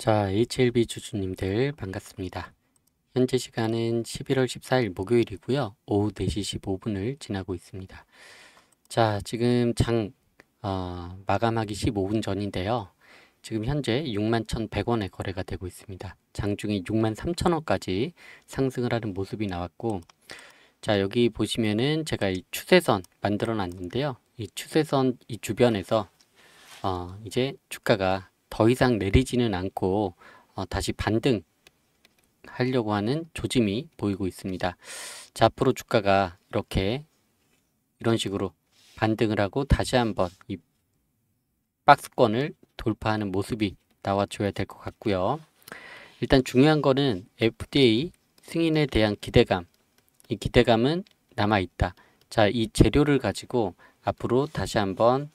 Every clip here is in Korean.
자, HLB 주주님들 반갑습니다. 현재 시간은 11월 14일 목요일이고요. 오후 4시 15분을 지나고 있습니다. 자, 지금 장 어, 마감하기 15분 전인데요. 지금 현재 61,100원에 거래가 되고 있습니다. 장중에 63,000원까지 상승을 하는 모습이 나왔고 자, 여기 보시면은 제가 이 추세선 만들어 놨는데요. 이 추세선 이 주변에서 어, 이제 주가가 더 이상 내리지는 않고 어, 다시 반등 하려고 하는 조짐이 보이고 있습니다. 자, 앞으로 주가가 이렇게 이런 식으로 반등을 하고 다시 한번 이 박스권을 돌파하는 모습이 나와줘야 될 것 같고요. 일단 중요한 거는 FDA 승인에 대한 기대감. 이 기대감은 남아있다. 자, 이 재료를 가지고 앞으로 다시 한번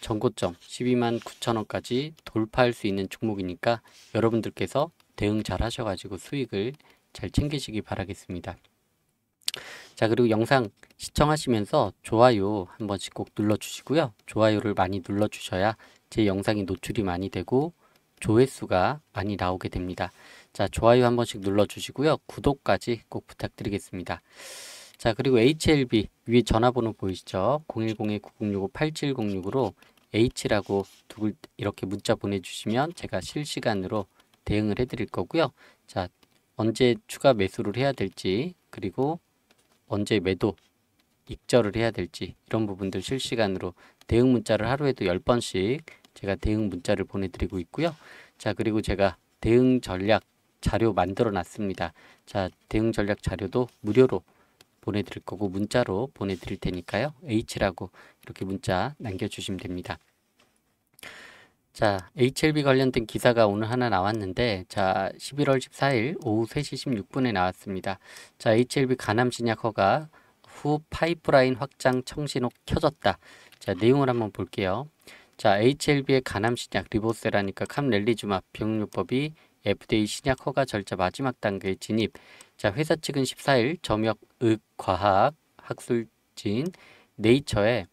전고점 12만 9천원까지 돌파할 수 있는 종목이니까 여러분들께서 대응 잘 하셔가지고 수익을 잘 챙기시기 바라겠습니다. 자 그리고 영상 시청하시면서 좋아요 한 번씩 꼭 눌러주시고요. 좋아요를 많이 눌러주셔야 제 영상이 노출이 많이 되고 조회수가 많이 나오게 됩니다. 자 좋아요 한 번씩 눌러주시고요. 구독까지 꼭 부탁드리겠습니다. 자 그리고 HLB 위에 전화번호 보이시죠? 010-9065-8706으로 H라고 두, 이렇게 문자 보내주시면 제가 실시간으로 대응을 해드릴 거고요. 자, 언제 추가 매수를 해야 될지 그리고 언제 매도 익절을 해야 될지 이런 부분들 실시간으로 대응 문자를 하루에도 10번씩 제가 대응 문자를 보내드리고 있고요. 자 그리고 제가 대응 전략 자료 만들어 놨습니다. 자 대응 전략 자료도 무료로 보내드릴 거고 문자로 보내드릴 테니까요. H라고 이렇게 문자 남겨주시면 됩니다. 자, HLB 관련된 기사가 오늘 하나 나왔는데, 자, 11월 14일 오후 3시 16분에 나왔습니다. 자, HLB 간암 신약 허가 후 파이프라인 확장 청신호 켜졌다. 자, 내용을 한번 볼게요. 자, HLB의 간암 신약 리보세라니까 캄렐리주마 병용요법이 FDA 신약 허가 절차 마지막 단계 진입. 자, 회사 측은 14일 점역의과학 학술지인 네이처에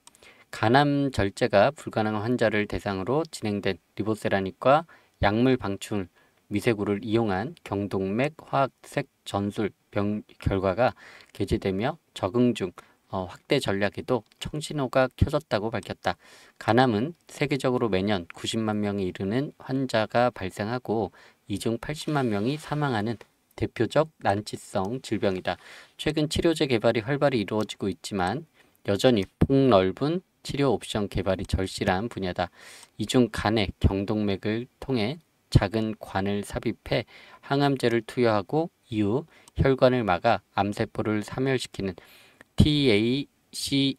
간암 절제가 불가능한 환자를 대상으로 진행된 리보세라닉과 약물 방출 미세구를 이용한 경동맥 화학색 전술 병 결과가 게재되며 적응 중 어, 확대 전략에도 청신호가 켜졌다고 밝혔다. 간암은 세계적으로 매년 90만 명이 이르는 환자가 발생하고 이중 80만 명이 사망하는 대표적 난치성 질병이다. 최근 치료제 개발이 활발히 이루어지고 있지만 여전히 폭넓은 치료 옵션 개발이 절실한 분야다. 이중 간에 경동맥을 통해 작은 관을 삽입해 항암제를 투여하고 이후 혈관을 막아 암세포를 사멸시키는 TACE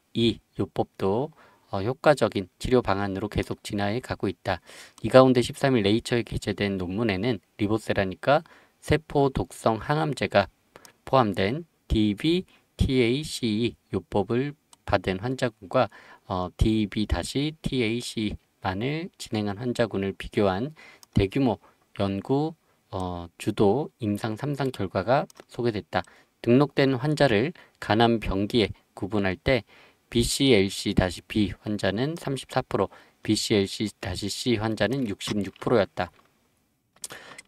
요법도 어, 효과적인 치료 방안으로 계속 진화해 가고 있다. 이 가운데 13일 네이처에 게재된 논문에는 리보세라니까 세포 독성 항암제가 포함된 DBTACE 요법을 받은 환자군과 어, DB-TAC만을 진행한 환자군을 비교한 대규모 연구 어, 주도 임상 삼상 결과가 소개됐다. 등록된 환자를 간암 병기에 구분할 때 BCLC-B 환자는 34%, BCLC-C 환자는 66%였다.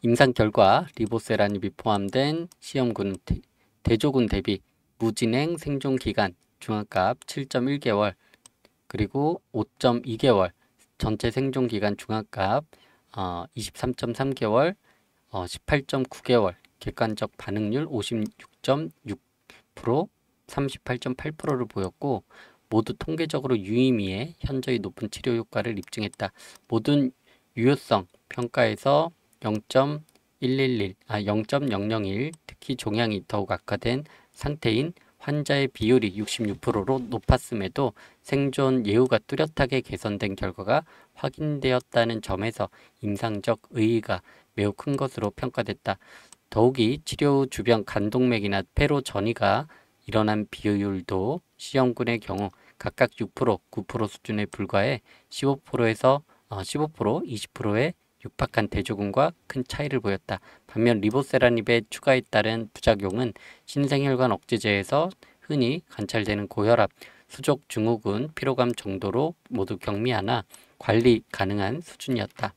임상 결과 리보세란이 포함된 시험군 대, 조군 대비 무진행 생존 기간 중앙값 7.1개월 그리고 5.2개월 전체 생존 기간 중앙값 어, 23.3개월 어, 18.9개월 객관적 반응률 56.6% 38.8%를 보였고 모두 통계적으로 유의미해 현저히 높은 치료 효과를 입증했다. 모든 유효성 평가에서 0.111, 아 0.001, 특히 종양이 더욱 악화된 상태인 환자의 비율이 66%로 높았음에도 생존 예후가 뚜렷하게 개선된 결과가 확인되었다는 점에서 임상적 의의가 매우 큰 것으로 평가됐다. 더욱이 치료 후 주변 간동맥이나 폐로 전이가 일어난 비율도 시험군의 경우 각각 6%, 9% 수준에 불과해 15%에서 15%, 20%의 육박한 대조군과 큰 차이를 보였다. 반면 리보세라닙의 추가에 따른 부작용은 신생혈관 억제제에서 흔히 관찰되는 고혈압, 수족 증후군, 피로감 정도로 모두 경미하나 관리 가능한 수준이었다.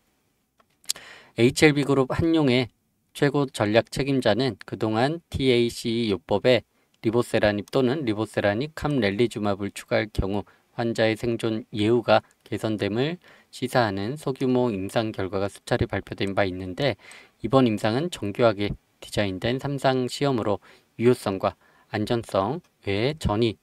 HLB그룹 한용의 최고 전략 책임자는 그동안 TACE 요법에 리보세라닙 또는 리보세라닙 캄렐리주마블 추가할 경우 환자의 생존 예후가 개선됨을 시사하는 소규모 임상 결과가 수차례 발표된 바 있는데 이번 임상은 정교하게 디자인된 삼상 시험으로 유효성과 안전성 외에 전이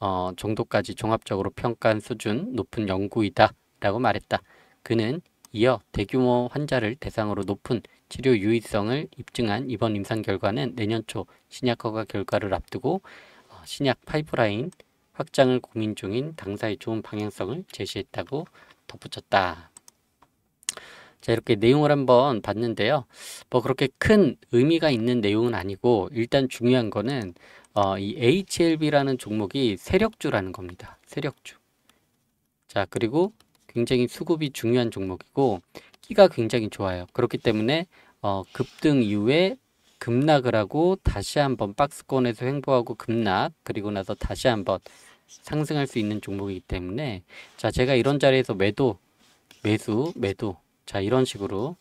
어, 정도까지 종합적으로 평가한 수준 높은 연구이다 라고 말했다. 그는 이어 대규모 환자를 대상으로 높은 치료 유의성을 입증한 이번 임상 결과는 내년 초 신약 허가 결과를 앞두고 어, 신약 파이프라인 확장을 고민 중인 당사의 좋은 방향성을 제시했다고 덧붙였다. 자 이렇게 내용을 한번 봤는데요. 뭐 그렇게 큰 의미가 있는 내용은 아니고 일단 중요한 거는 어, 이 HLB라는 종목이 세력주라는 겁니다. 세력주. 자 그리고 굉장히 수급이 중요한 종목이고 끼가 굉장히 좋아요. 그렇기 때문에 어, 급등 이후에 급락을 하고 다시 한번 박스권에서 횡보하고 급락 그리고 나서 다시 한번 상승할 수 있는 종목이기 때문에 자 제가 이런 자리에서 매도 매수 매도 자 이런 식으로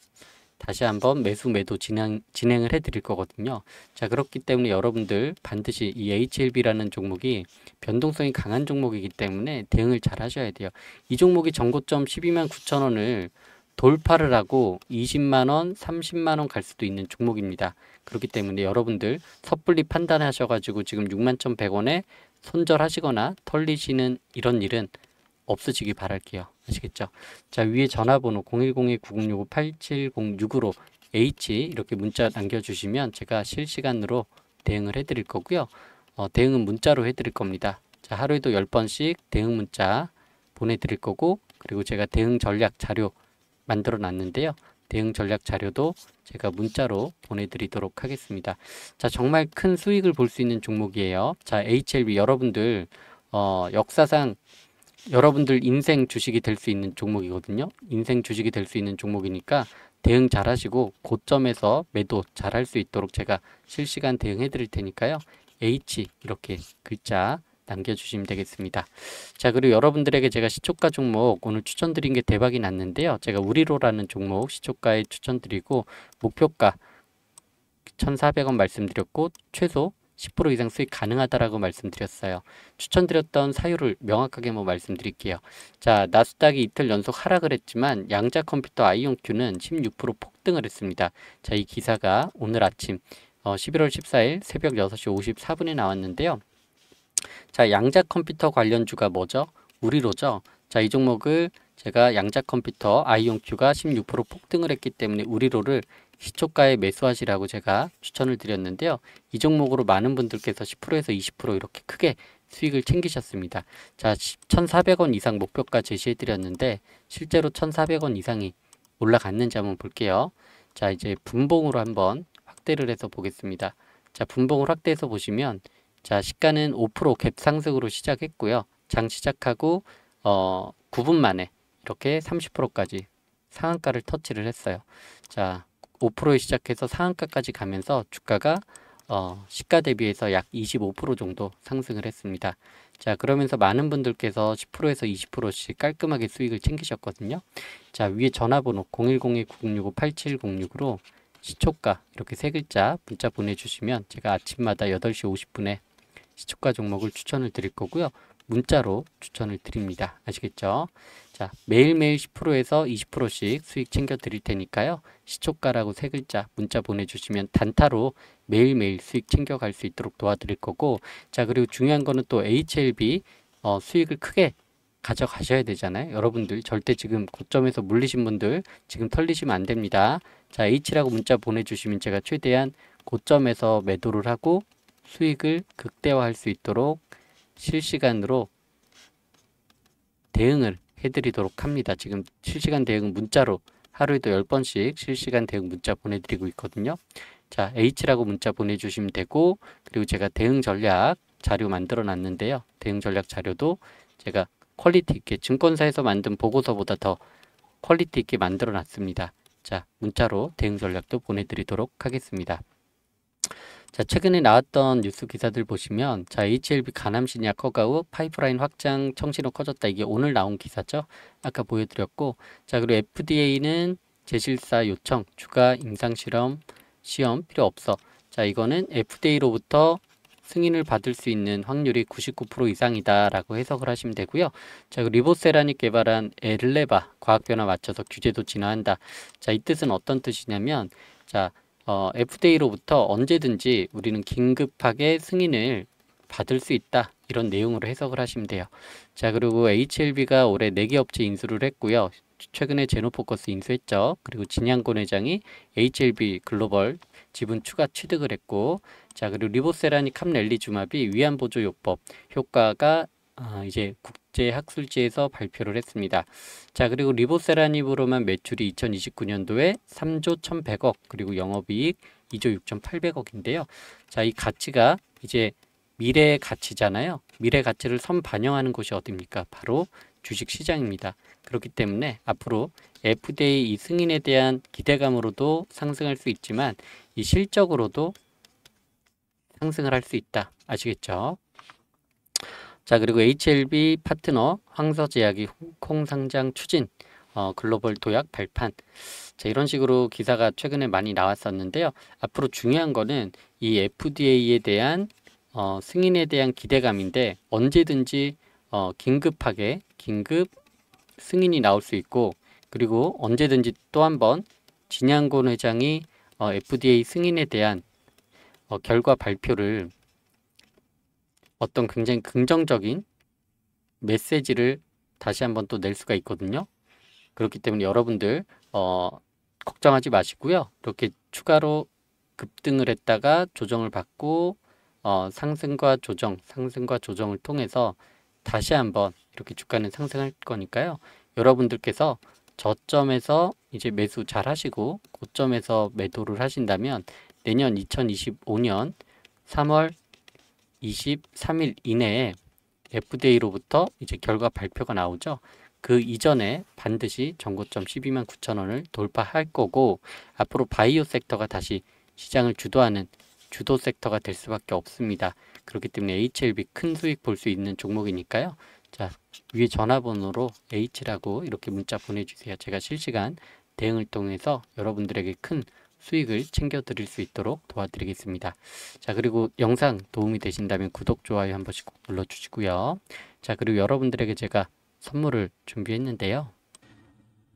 다시 한번 매수 매도 진행, 진행을 해드릴 거거든요. 자 그렇기 때문에 여러분들 반드시 이 HLB라는 종목이 변동성이 강한 종목이기 때문에 대응을 잘 하셔야 돼요. 이 종목이 전고점 12만 9천 원을 돌파를 하고 20만원, 30만원 갈 수도 있는 종목입니다. 그렇기 때문에 여러분들 섣불리 판단하셔가지고 지금 61,100원에 손절하시거나 털리시는 이런 일은 없어지기 바랄게요. 아시겠죠? 자 위에 전화번호 010-9065-8706으로 H 이렇게 문자 남겨주시면 제가 실시간으로 대응을 해드릴 거고요. 어, 대응은 문자로 해드릴 겁니다. 자 하루에도 10번씩 대응 문자 보내드릴 거고 그리고 제가 대응 전략 자료 만들어 놨는데요. 대응 전략 자료도 제가 문자로 보내드리도록 하겠습니다. 자 정말 큰 수익을 볼 수 있는 종목이에요. 자 HLB 여러분들 어, 역사상 여러분들 인생 주식이 될 수 있는 종목이거든요. 인생 주식이 될 수 있는 종목이니까 대응 잘 하시고 고점에서 매도 잘 할 수 있도록 제가 실시간 대응해 드릴 테니까요. H 이렇게 글자 남겨주시면 되겠습니다. 자 그리고 여러분들에게 제가 시초가 종목 오늘 추천드린 게 대박이 났는데요. 제가 우리로라는 종목 시초가에 추천드리고 목표가 1 4 0 0원 말씀드렸고 최소 10% 이상 수익 가능하다라고 말씀드렸어요. 추천드렸던 사유를 명확하게 뭐 말씀드릴게요. 자, 나스닥이 이틀 연속 하락을 했지만 양자 컴퓨터 아이온큐는 16% 폭등을 했습니다. 자, 이 기사가 오늘 아침 어, 11월 14일 새벽 6시 54분에 나왔는데요. 자, 양자 컴퓨터 관련주가 뭐죠? 우리로죠. 자, 이 종목을 제가 양자 컴퓨터 아이온큐가 16% 폭등을 했기 때문에 우리로를 시초가에 매수하시라고 제가 추천을 드렸는데요. 이 종목으로 많은 분들께서 10%에서 20% 이렇게 크게 수익을 챙기셨습니다. 자, 1,400원 이상 목표가 제시해드렸는데 실제로 1,400원 이상이 올라갔는지 한번 볼게요. 자, 이제 분봉으로 한번 확대를 해서 보겠습니다. 자, 분봉을 확대해서 보시면 자, 시가는 5%갭 상승으로 시작했고요. 장 시작하고 어, 9분 만에 이렇게 30%까지 상한가를 터치를 했어요. 자, 5%에 시작해서 상한가까지 가면서 주가가 어, 시가 대비해서 약 25% 정도 상승을 했습니다. 자, 그러면서 많은 분들께서 10%에서 20%씩 깔끔하게 수익을 챙기셨거든요. 자, 위에 전화번호 0 1 0 9 6 5 8 7 0 6으로 시초가 이렇게 세 글자 문자 보내주시면 제가 아침마다 8시 50분에 시초가 종목을 추천을 드릴 거고요. 문자로 추천을 드립니다. 아시겠죠? 자, 매일매일 10%에서 20%씩 수익 챙겨 드릴 테니까요. 시초가라고 세 글자 문자 보내주시면 단타로 매일매일 수익 챙겨갈 수 있도록 도와드릴 거고 자, 그리고 중요한 거는 또 HLB 어, 수익을 크게 가져가셔야 되잖아요. 여러분들 절대 지금 고점에서 물리신 분들 지금 털리시면 안 됩니다. 자, H라고 문자 보내주시면 제가 최대한 고점에서 매도를 하고 수익을 극대화할 수 있도록 실시간으로 대응을 해드리도록 합니다. 지금 실시간 대응 문자로 하루에도 10번씩 실시간 대응 문자 보내드리고 있거든요. 자 H라고 문자 보내주시면 되고 그리고 제가 대응 전략 자료 만들어 놨는데요. 대응 전략 자료도 제가 퀄리티 있게 증권사에서 만든 보고서보다 더 퀄리티 있게 만들어 놨습니다. 자 문자로 대응 전략도 보내드리도록 하겠습니다. 자, 최근에 나왔던 뉴스 기사들 보시면 자, HLB 가남신약 허가 후 파이프라인 확장 청신호 커졌다. 이게 오늘 나온 기사죠. 아까 보여드렸고 자, 그리고 FDA는 제실사 요청, 추가 임상실험, 시험 필요 없어. 자, 이거는 FDA로부터 승인을 받을 수 있는 확률이 99% 이상이다라고 해석을 하시면 되고요. 자, 리보세란이 개발한 엘레바 과학 변화 맞춰서 규제도 진화한다. 자, 이 뜻은 어떤 뜻이냐면 자, 어, FDA로부터 언제든지 우리는 긴급하게 승인을 받을 수 있다. 이런 내용으로 해석을 하시면 돼요. 자, 그리고 HLB가 올해 4개 업체 인수를 했고요. 최근에 제노포커스 인수했죠. 그리고 진양곤 회장이 HLB 글로벌 지분 추가 취득을 했고 자 그리고 리보세라니 캄렐리주마비 위안보조요법 효과가 아, 이제 국제학술지에서 발표를 했습니다. 자, 그리고 리보세라닙으로만 매출이 2029년도에 3조 1,100억, 그리고 영업이익 2조 6,800억인데요. 자, 이 가치가 이제 미래의 가치잖아요. 미래 가치를 선 반영하는 곳이 어디입니까? 바로 주식시장입니다. 그렇기 때문에 앞으로 FDA 이 승인에 대한 기대감으로도 상승할 수 있지만 이 실적으로도 상승을 할 수 있다. 아시겠죠? 자 그리고 HLB 파트너 황서제약이 홍콩 상장 추진 어, 글로벌 도약 발판 자 이런 식으로 기사가 최근에 많이 나왔었는데요. 앞으로 중요한 거는 이 FDA에 대한 어, 승인에 대한 기대감인데 언제든지 어, 긴급하게 긴급 승인이 나올 수 있고 그리고 언제든지 또 한 번 진양곤 회장이 어, FDA 승인에 대한 어, 결과 발표를 어떤 굉장히 긍정적인 메시지를 다시 한번 또 낼 수가 있거든요. 그렇기 때문에 여러분들 어, 걱정하지 마시고요. 이렇게 추가로 급등을 했다가 조정을 받고 어, 상승과 조정, 상승과 조정을 통해서 다시 한번 이렇게 주가는 상승할 거니까요. 여러분들께서 저점에서 이제 매수 잘 하시고 고점에서 매도를 하신다면 내년 2025년 3월 23일 이내에 FDA로부터 이제 결과 발표가 나오죠. 그 이전에 반드시 전고점 12만 9천 원을 돌파할 거고 앞으로 바이오 섹터가 다시 시장을 주도하는 주도 섹터가 될 수밖에 없습니다. 그렇기 때문에 HLB 큰 수익 볼 수 있는 종목이니까요. 자 위에 전화번호로 H라고 이렇게 문자 보내주세요. 제가 실시간 대응을 통해서 여러분들에게 큰 수익을 챙겨 드릴 수 있도록 도와드리겠습니다. 자 그리고 영상 도움이 되신다면 구독, 좋아요 한 번씩 꼭 눌러주시고요. 자 그리고 여러분들에게 제가 선물을 준비했는데요.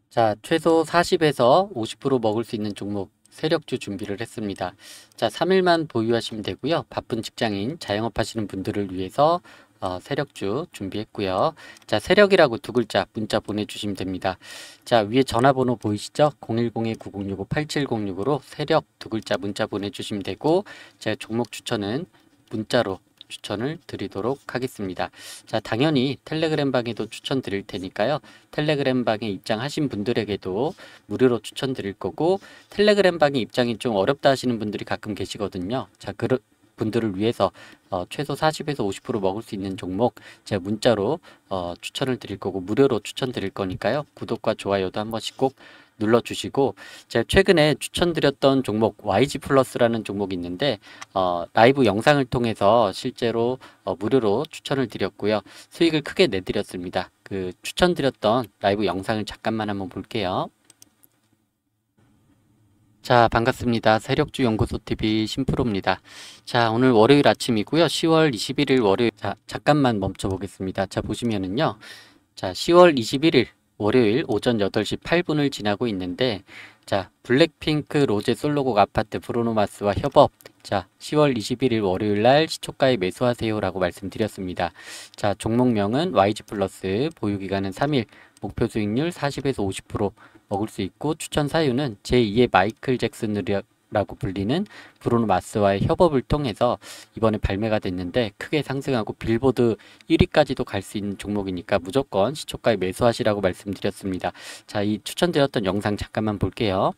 자 최소 40에서 50% 먹을 수 있는 종목 세력주 준비를 했습니다. 자, 3일만 보유하시면 되고요. 바쁜 직장인, 자영업 하시는 분들을 위해서 어, 세력주 준비했고요. 자, 세력이라고 두 글자 문자 보내주시면 됩니다. 자, 위에 전화번호 보이시죠? 010-9065-8706으로 세력 두 글자 문자 보내주시면 되고 제 종목 추천은 문자로 추천을 드리도록 하겠습니다. 자, 당연히 텔레그램 방에도 추천 드릴 테니까요. 텔레그램 방에 입장하신 분들에게도 무료로 추천 드릴 거고 텔레그램 방에 입장이 좀 어렵다 하시는 분들이 가끔 계시거든요. 자, 그, 분들을 위해서 어, 최소 40에서 50% 먹을 수 있는 종목 제가 문자로 어, 추천을 드릴 거고 무료로 추천 드릴 거니까요. 구독과 좋아요도 한 번씩 꼭 눌러주시고 제가 최근에 추천드렸던 종목 YG 플러스라는 종목이 있는데 어, 라이브 영상을 통해서 실제로 어, 무료로 추천을 드렸고요. 수익을 크게 내드렸습니다. 그 추천드렸던 라이브 영상을 잠깐만 한번 볼게요. 자, 반갑습니다. 세력주 연구소 TV 심프로입니다. 자, 오늘 월요일 아침이고요. 10월 21일 월요일. 자, 잠깐만 멈춰 보겠습니다. 자, 보시면은요. 자, 10월 21일 월요일 오전 8시 8분을 지나고 있는데 자, 블랙핑크 로제 솔로곡 아파트 브로노마스와 협업. 자, 10월 21일 월요일 날 시초가에 매수하세요라고 말씀드렸습니다. 자, 종목명은 YG 플러스, 보유 기간은 3일, 목표 수익률 40에서 50%, 먹을 수 있고 추천 사유는 제2의 마이클 잭슨이라고 불리는 브루노 마스와의 협업을 통해서 이번에 발매가 됐는데 크게 상승하고 빌보드 1위까지도 갈 수 있는 종목이니까 무조건 시초가에 매수하시라고 말씀드렸습니다. 자, 이 추천드렸던 영상 잠깐만 볼게요.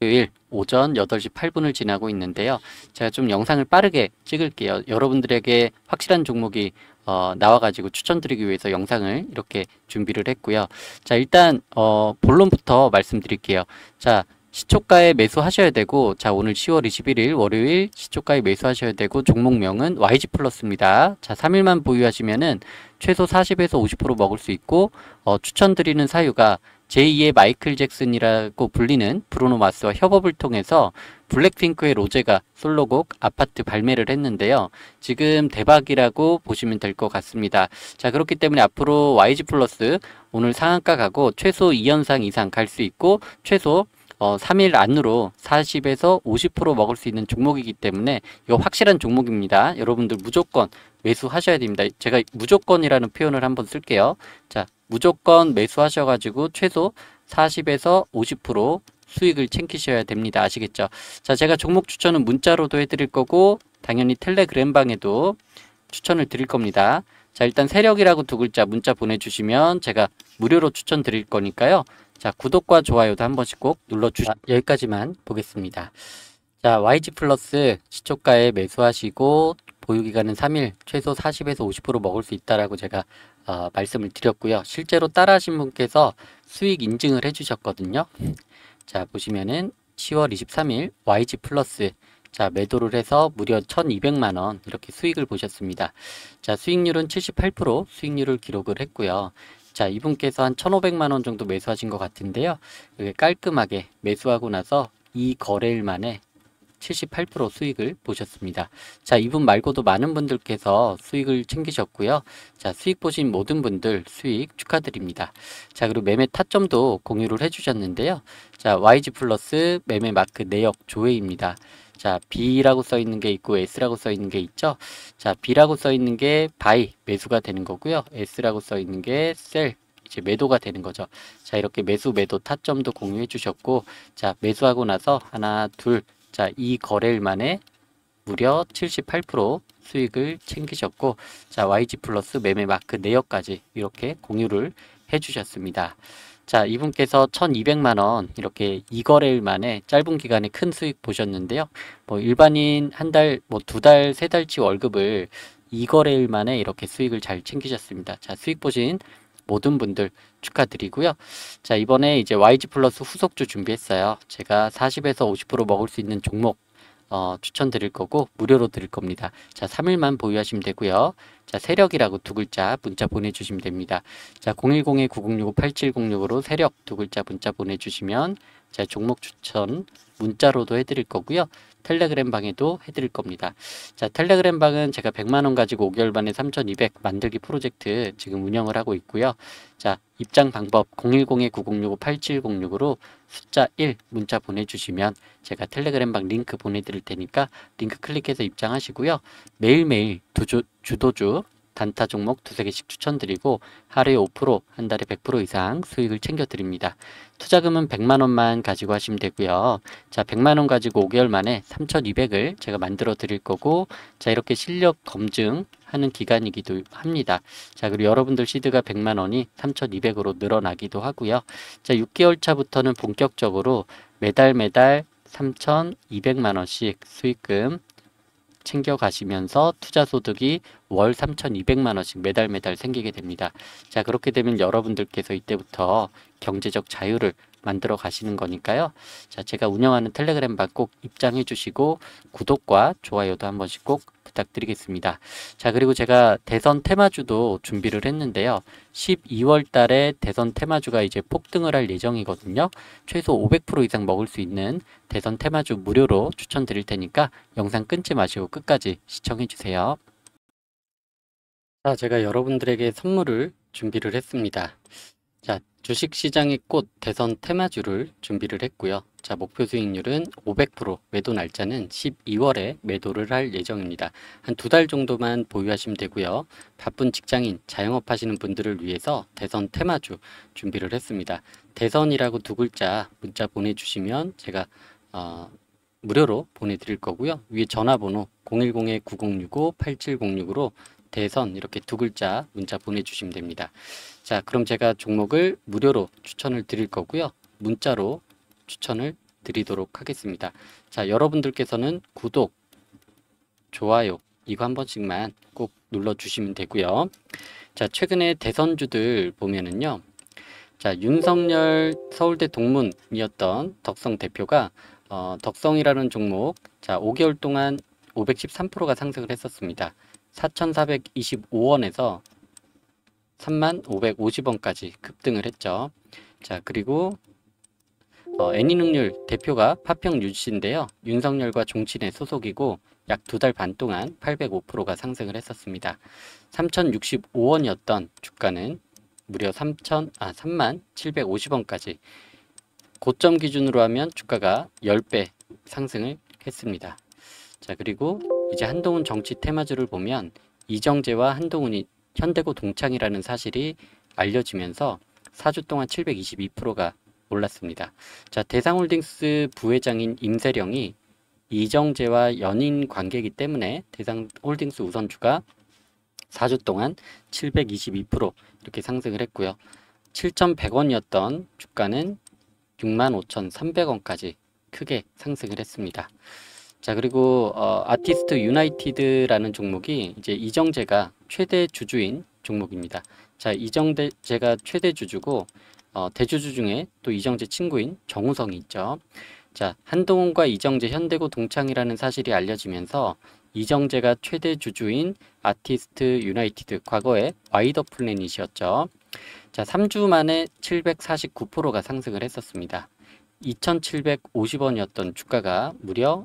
토요일 오전 8시 8분을 지나고 있는데요. 제가 좀 영상을 빠르게 찍을게요. 여러분들에게 확실한 종목이 어, 나와가지고 추천드리기 위해서 영상을 이렇게 준비를 했고요. 자 일단 어, 본론부터 말씀드릴게요. 자 시초가에 매수하셔야 되고 자 오늘 10월 21일 월요일 시초가에 매수하셔야 되고 종목명은 YG 플러스입니다. 자 3일만 보유하시면은 최소 40에서 50% 먹을 수 있고 어, 추천드리는 사유가 제2의 마이클 잭슨이라고 불리는 브루노 마스와 협업을 통해서 블랙핑크의 로제가 솔로곡 아파트 발매를 했는데요. 지금 대박이라고 보시면 될 것 같습니다. 자 그렇기 때문에 앞으로 YG 플러스 오늘 상한가 가고 최소 2연상 이상 갈 수 있고 최소 어, 3일 안으로 40에서 50% 먹을 수 있는 종목이기 때문에 이거 확실한 종목입니다. 여러분들 무조건 매수하셔야 됩니다. 제가 무조건이라는 표현을 한번 쓸게요. 자, 무조건 매수하셔가지고 최소 40에서 50% 수익을 챙기셔야 됩니다. 아시겠죠? 자, 제가 종목 추천은 문자로도 해드릴 거고 당연히 텔레그램방에도 추천을 드릴 겁니다. 자, 일단 세력이라고 두 글자 문자 보내주시면 제가 무료로 추천드릴 거니까요. 자, 구독과 좋아요도 한 번씩 꼭 눌러주시고 아, 여기까지만 보겠습니다. 자, YG 플러스 시초가에 매수하시고 보유기간은 3일 최소 40에서 50% 먹을 수 있다라고 제가 어, 말씀을 드렸고요. 실제로 따라하신 분께서 수익 인증을 해주셨거든요. 자 보시면은 10월 23일 YG 플러스 자 매도를 해서 무려 1200만원 이렇게 수익을 보셨습니다. 자 수익률은 78% 수익률을 기록을 했고요. 자 이분께서 한 1500만원 정도 매수하신 것 같은데요. 깔끔하게 매수하고 나서 이 거래일 만에 78% 수익을 보셨습니다. 자, 이분 말고도 많은 분들께서 수익을 챙기셨고요. 자, 수익 보신 모든 분들 수익 축하드립니다. 자, 그리고 매매 타점도 공유를 해주셨는데요. 자, YG 플러스 매매 마크 내역 조회입니다. 자, B라고 써 있는 게 있고 S라고 써 있는 게 있죠. 자, B라고 써 있는 게 바이 매수가 되는 거고요. S라고 써 있는 게셀 이제 매도가 되는 거죠. 자, 이렇게 매수 매도 타점도 공유해 주셨고 자, 매수하고 나서 하나, 둘, 자, 이 거래일 만에 무려 78% 수익을 챙기셨고 자 YG 플러스 매매 마크 내역까지 이렇게 공유를 해주셨습니다. 자 이분께서 1200만원 이렇게 2거래일 만에 짧은 기간에 큰 수익 보셨는데요. 뭐 일반인 한 달 뭐 두달세 달치 월급을 2거래일 만에 이렇게 수익을 잘 챙기셨습니다. 자 수익 보신 모든 분들 축하드리고요. 자 이번에 이제 YG 플러스 후속주 준비했어요. 제가 40에서 50% 먹을 수 있는 종목 어, 추천드릴 거고 무료로 드릴 겁니다. 자 3일만 보유하시면 되고요. 자 세력이라고 두 글자 문자 보내주시면 됩니다. 자 010-9065-8706으로 세력 두 글자 문자 보내주시면 자 종목 추천 문자로도 해드릴 거고요. 텔레그램 방에도 해드릴 겁니다. 자, 텔레그램 방은 제가 100만원 가지고 5개월 만에 3200 만들기 프로젝트 지금 운영을 하고 있고요. 자, 입장 방법 010-9065-8706으로 숫자 1 문자 보내주시면 제가 텔레그램 방 링크 보내드릴 테니까 링크 클릭해서 입장하시고요. 매일매일 두조, 주도주 단타 종목 두세 개씩 추천드리고 하루에 5%한 달에 100% 이상 수익을 챙겨드립니다. 투자금은 100만원만 가지고 하시면 되고요. 자 100만원 가지고 5개월 만에 3200을 제가 만들어 드릴 거고 자 이렇게 실력 검증 하는 기간이기도 합니다. 자 그리고 여러분들 시드가 100만원이 3200으로 늘어나기도 하고요. 자 6개월 차부터는 본격적으로 매달 매달 3,200만원씩 수익금 챙겨가시면서 투자 소득이 월 3,200만 원씩 매달 매달 생기게 됩니다. 자 그렇게 되면 여러분들께서 이때부터 경제적 자유를 만들어 가시는 거니까요. 자, 제가 운영하는 텔레그램 방꼭 입장해 주시고 구독과 좋아요도 한 번씩 꼭 부탁드리겠습니다. 자, 그리고 제가 대선 테마주도 준비를 했는데요. 12월 달에 대선 테마주가 이제 폭등을 할 예정이거든요. 최소 500% 이상 먹을 수 있는 대선 테마주 무료로 추천드릴 테니까 영상 끊지 마시고 끝까지 시청해 주세요. 자, 제가 여러분들에게 선물을 준비를 했습니다. 자, 주식시장의 꽃 대선 테마주를 준비를 했고요. 자, 목표 수익률은 500%, 매도 날짜는 12월에 매도를 할 예정입니다. 한 두 달 정도만 보유하시면 되고요. 바쁜 직장인, 자영업 하시는 분들을 위해서 대선 테마주 준비를 했습니다. 대선이라고 두 글자 문자 보내주시면 제가 어, 무료로 보내드릴 거고요. 위에 전화번호 010-9065-8706으로 대선 이렇게 두 글자 문자 보내주시면 됩니다. 자 그럼 제가 종목을 무료로 추천을 드릴 거고요. 문자로 추천을 드리도록 하겠습니다. 자 여러분들께서는 구독, 좋아요 이거 한 번씩만 꼭 눌러주시면 되고요. 자 최근에 대선주들 보면은요. 자 윤석열 서울대 동문이었던 덕성 대표가 어, 덕성이라는 종목 자 5개월 동안 513%가 상승을 했었습니다. 4,425원에서 3만 550원까지 급등을 했죠. 자 그리고 어, 애니능률 대표가 파평 유씨인데요. 윤석열과 종친의 소속이고 약 두 달 반 동안 805%가 상승을 했었습니다. 3,065원이었던 주가는 무려 3천 아 3만 750원까지 고점 기준으로 하면 주가가 10배 상승을 했습니다. 자 그리고 이제 한동훈 정치 테마주를 보면 이정재와 한동훈이 현대고 동창이라는 사실이 알려지면서 4주 동안 722%가 올랐습니다. 자, 대상홀딩스 부회장인 임세령이 이정재와 연인 관계이기 때문에 대상홀딩스 우선주가 4주 동안 722% 이렇게 상승을 했고요. 7,100원이었던 주가는 65,300원까지 크게 상승을 했습니다. 자 그리고 어, 아티스트 유나이티드라는 종목이 이제 이정재가 최대 주주인 종목입니다. 자 이정재가 최대 주주고 어, 대주주 중에 또 이정재 친구인 정우성이 있죠. 자 한동훈과 이정재 현대고 동창이라는 사실이 알려지면서 이정재가 최대 주주인 아티스트 유나이티드 과거에 와이더 플래닛이었죠. 자 3주 만에 749%가 상승을 했었습니다. 2,750원이었던 주가가 무려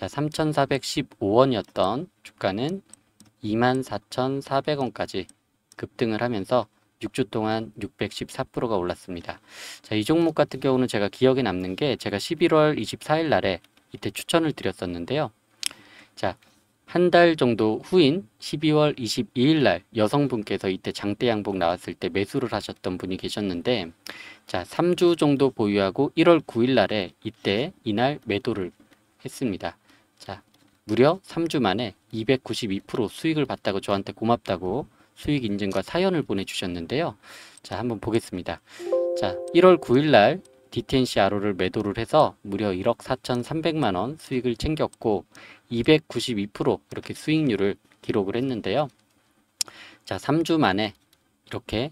자, 3,415원이었던 주가는 24,400원까지 급등을 하면서 6주 동안 614%가 올랐습니다. 자, 이 종목 같은 경우는 제가 기억에 남는 게 제가 11월 24일 날에 이때 추천을 드렸었는데요. 자, 한 달 정도 후인 12월 22일 날 여성분께서 이때 장대 양봉 나왔을 때 매수를 하셨던 분이 계셨는데 자, 3주 정도 보유하고 1월 9일 날에 이때 이날 매도를 했습니다. 자, 무려 3주 만에 292% 수익을 봤다고 저한테 고맙다고 수익 인증과 사연을 보내주셨는데요. 자, 한번 보겠습니다. 자, 1월 9일날 DTNC RO를 매도를 해서 무려 1억 4,300만원 수익을 챙겼고 292% 이렇게 수익률을 기록을 했는데요. 자, 3주 만에 이렇게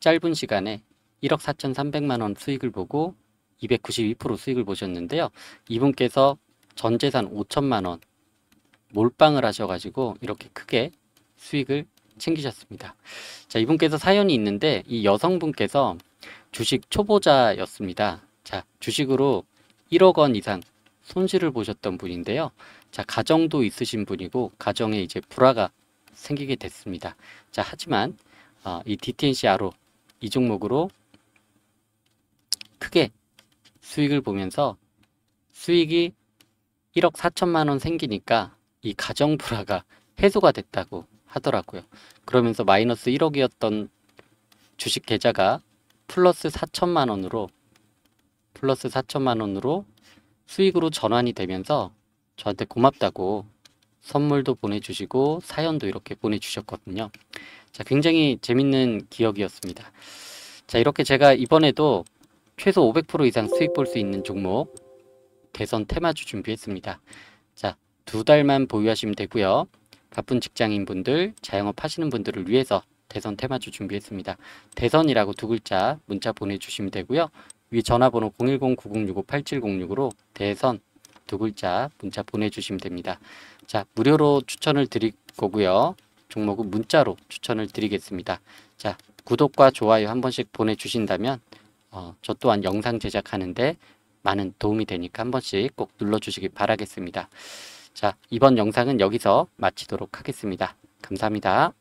짧은 시간에 1억 4,300만원 수익을 보고 292% 수익을 보셨는데요. 이분께서 전 재산 5천만 원 몰빵을 하셔가지고 이렇게 크게 수익을 챙기셨습니다. 자 이분께서 사연이 있는데 이 여성분께서 주식 초보자였습니다. 자 주식으로 1억 원 이상 손실을 보셨던 분인데요. 자 가정도 있으신 분이고 가정에 이제 불화가 생기게 됐습니다. 자 하지만 어, 이 DTNCR로 이 종목으로 크게 수익을 보면서 수익이 1억 4천만 원 생기니까 이 가정 불화가 해소가 됐다고 하더라고요. 그러면서 마이너스 1억이었던 주식 계좌가 플러스 4천만 원으로 플러스 4천만 원으로 수익으로 전환이 되면서 저한테 고맙다고 선물도 보내주시고 사연도 이렇게 보내주셨거든요. 자, 굉장히 재밌는 기억이었습니다. 자, 이렇게 제가 이번에도 최소 500% 이상 수익 볼 수 있는 종목 대선 테마주 준비했습니다. 자, 두 달만 보유하시면 되고요. 바쁜 직장인분들, 자영업 하시는 분들을 위해서 대선 테마주 준비했습니다. 대선이라고 두 글자 문자 보내주시면 되고요. 위 전화번호 010-9065-8706으로 대선 두 글자 문자 보내주시면 됩니다. 자, 무료로 추천을 드릴 거고요. 종목은 문자로 추천을 드리겠습니다. 자, 구독과 좋아요 한 번씩 보내주신다면 어, 저 또한 영상 제작하는데 많은 도움이 되니까 한 번씩 꼭 눌러주시기 바라겠습니다. 자, 이번 영상은 여기서 마치도록 하겠습니다. 감사합니다.